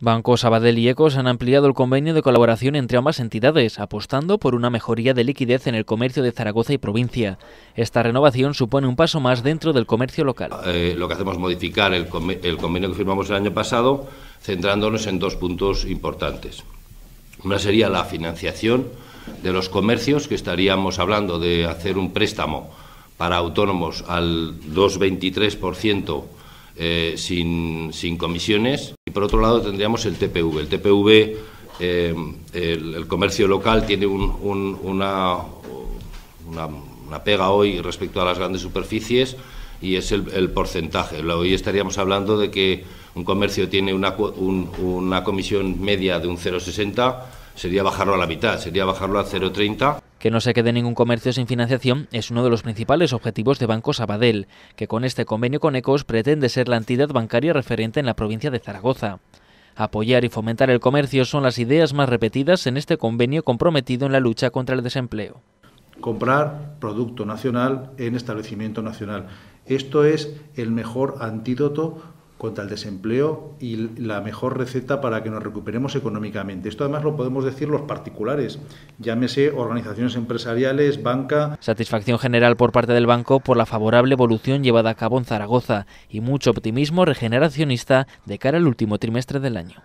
Banco Sabadell y Ecos han ampliado el convenio de colaboración entre ambas entidades, apostando por una mejoría de liquidez en el comercio de Zaragoza y provincia. Esta renovación supone un paso más dentro del comercio local. Eh, lo que hacemos es modificar el, convenio que firmamos el año pasado, centrándonos en dos puntos importantes. Una sería la financiación de los comercios, que estaríamos hablando de hacer un préstamo para autónomos al 2,23% eh, sin, sin comisiones y por otro lado tendríamos el TPV. El TPV, eh, el, comercio local tiene una pega hoy respecto a las grandes superficies y es el, porcentaje. Hoy estaríamos hablando de que un comercio tiene una, una comisión media de un 0,60, sería bajarlo a la mitad, sería bajarlo a 0,30. Que no se quede ningún comercio sin financiación es uno de los principales objetivos de Banco Sabadell, que con este convenio con ECOS pretende ser la entidad bancaria referente en la provincia de Zaragoza. Apoyar y fomentar el comercio son las ideas más repetidas en este convenio comprometido en la lucha contra el desempleo. Comprar producto nacional en establecimiento nacional. Esto es el mejor antídoto contra el desempleo y la mejor receta para que nos recuperemos económicamente. Esto además lo podemos decir los particulares, llámese organizaciones empresariales, banca. Satisfacción general por parte del banco por la favorable evolución llevada a cabo en Zaragoza y mucho optimismo regeneracionista de cara al último trimestre del año.